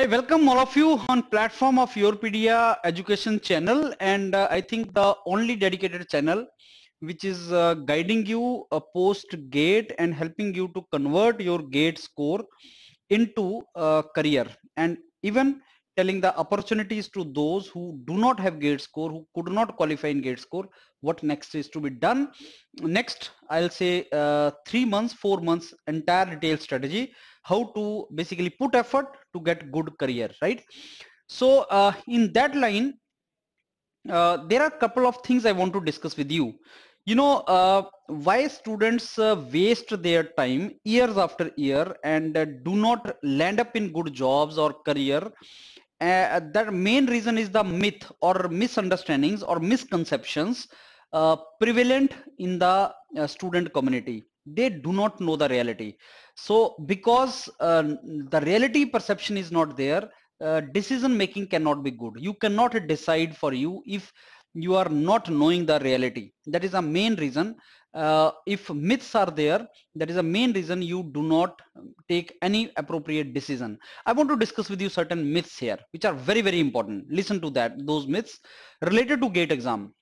I welcome all of you on platform of Yourpedia education channel and uh, I think the only dedicated channel which is uh, guiding you a uh, post gate and helping you to convert your gate score into a uh, career and even telling the opportunities to those who do not have gate score who could not qualify in gate score what next is to be done next I'll say uh, three months four months entire detailed strategy how to basically put effort to get good career right so uh, in that line uh, there are a couple of things i want to discuss with you you know uh, why students uh, waste their time years after year and uh, do not land up in good jobs or career uh, the main reason is the myth or misunderstandings or misconceptions uh, prevalent in the student community they do not know the reality so because uh, the reality perception is not there, uh, decision making cannot be good. You cannot decide for you if you are not knowing the reality. That is the main reason. Uh, if myths are there, that is the main reason you do not take any appropriate decision. I want to discuss with you certain myths here, which are very, very important. Listen to that, those myths related to GATE exam.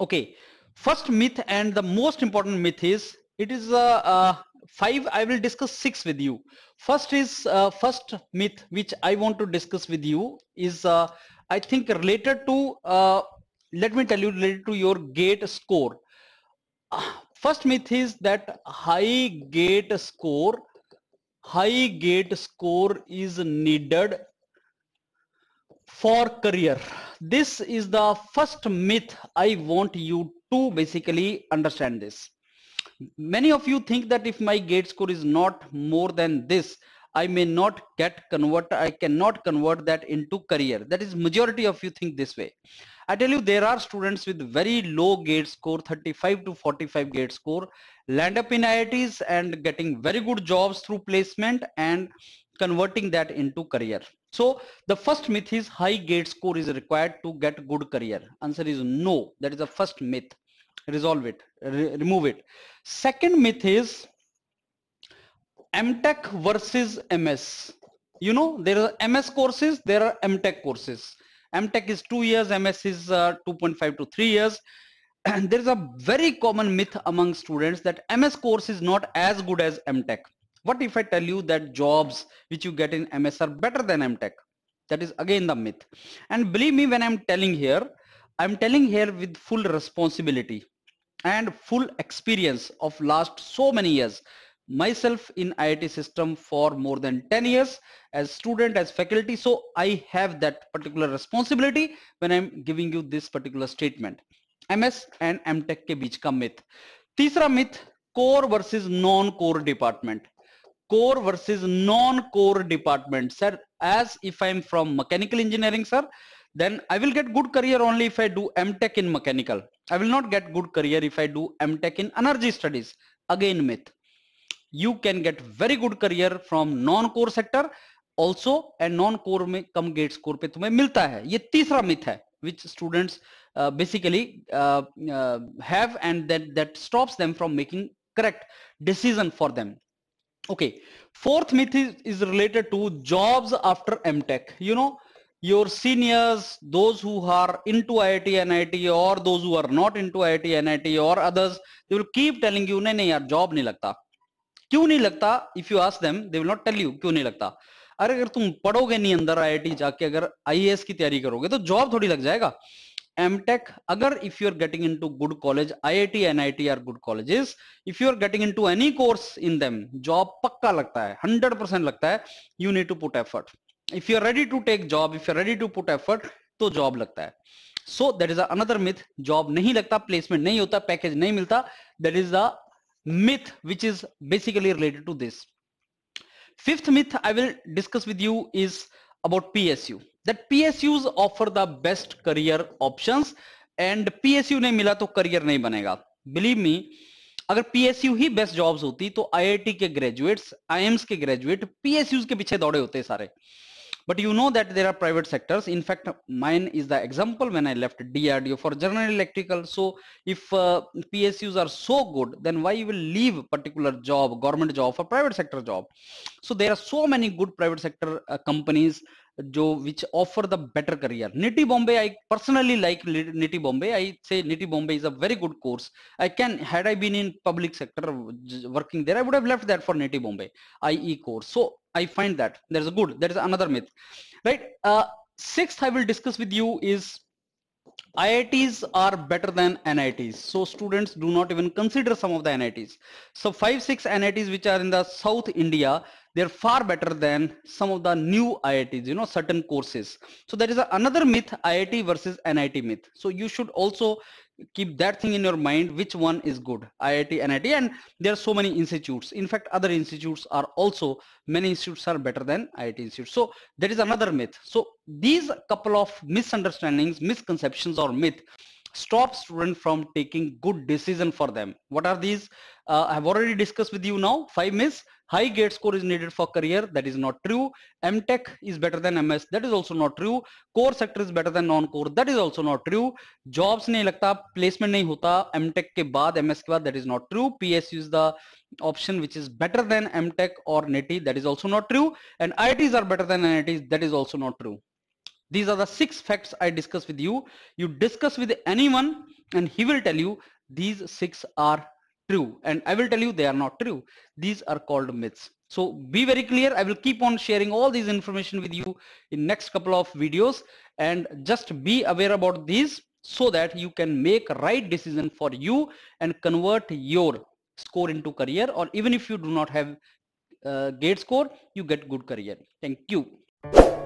Okay, first myth and the most important myth is it is a, a five i will discuss six with you first is uh, first myth which i want to discuss with you is uh, i think related to uh, let me tell you related to your gate score uh, first myth is that high gate score high gate score is needed for career this is the first myth i want you to basically understand this Many of you think that if my gate score is not more than this, I may not get convert, I cannot convert that into career. That is majority of you think this way. I tell you there are students with very low gate score, 35 to 45 gate score, land up in IITs and getting very good jobs through placement and converting that into career. So the first myth is high gate score is required to get good career. Answer is no. That is the first myth resolve it re remove it second myth is mtech versus ms you know there are ms courses there are mtech courses mtech is 2 years ms is uh, 2.5 to 3 years and there is a very common myth among students that ms course is not as good as mtech what if i tell you that jobs which you get in ms are better than mtech that is again the myth and believe me when i'm telling here I'm telling here with full responsibility and full experience of last so many years myself in IIT system for more than 10 years as student as faculty so I have that particular responsibility when I'm giving you this particular statement MS and MTech के बीच का myth तीसरा core core versus non core core core versus non core department sir as if I am from mechanical engineering sir then I will get good career only if I do M Tech in mechanical. I will not get good career if I do M Tech in energy studies. Again myth. You can get very good career from non-core sector also and non-core में कम gate score पे तुम्हें मिलता है ये तीसरा myth है which students uh, basically uh, uh, have and that that stops them from making correct decision for them okay fourth myth is, is related to jobs after M Tech. you know your seniors, those who are into IIT, NIT or those who are not into IIT, NIT or others, they will keep telling you, नहीं नहीं यार job नहीं लगता क्यों नहीं लगता if you ask them they will not tell you क्यों नहीं लगता अरे अगर तुम पढ़ोगे नहीं अंदर आईआईटी जाके अगर आईएएस की तैयारी करोगे तो जॉब थोड़ी लग जाएगा एमटेक अगर if you are getting into good college IIT NIT are good colleges if you are getting into any course in them job पक्का लगता है 100% लगता है you need to put effort if you are ready to take job if you ready to put effort तो job लगता है so that is another myth job नहीं लगता प्लेसमेंट नहीं होता पैकेज नहीं मिलता that is the this fifth myth I will discuss with you is about P S U that P S Us offer the best career option and P S U नहीं मिला तो career नहीं बनेगा believe me अगर P S U ही best job होती तो I I T के ग्रेजुएट्स आई एम्स के ग्रेजुएट पी एस पीएसयू के पीछे दौड़े होते सारे But you know that there are private sectors. In fact, mine is the example when I left DRDO for General Electrical. So if uh, PSUs are so good, then why you will leave particular job, government job for private sector job? So there are so many good private sector uh, companies jo which offer the better career nitty bombay i personally like nitty bombay i say nitty bombay is a very good course i can had i been in public sector working there i would have left that for nitty bombay ie course so i find that there's a good there is another myth right uh, sixth i will discuss with you is IITs are better than NITs. So students do not even consider some of the NITs. So five, six NITs which are in the South India, they're far better than some of the new IITs, you know, certain courses. So there is another myth, IIT versus NIT myth. So you should also keep that thing in your mind which one is good IIT NIT and there are so many institutes in fact other institutes are also many institutes are better than IIT institutes so that is another myth so these couple of misunderstandings misconceptions or myth stop student from taking good decision for them. What are these? Uh, I've already discussed with you now. Five miss, high gate score is needed for career. That is not true. M Tech is better than MS. That is also not true. Core sector is better than non-core. That is also not true. Jobs नहीं लगता, placement hota. M Tech ke baad MS ke baad. that is not true. PSU is the option which is better than M Tech or NETI. That is also not true. And IITs are better than NITs. That is also not true. These are the six facts I discuss with you. You discuss with anyone and he will tell you these six are true and I will tell you they are not true. These are called myths. So be very clear. I will keep on sharing all these information with you in next couple of videos and just be aware about these so that you can make right decision for you and convert your score into career or even if you do not have uh, gate score you get good career thank you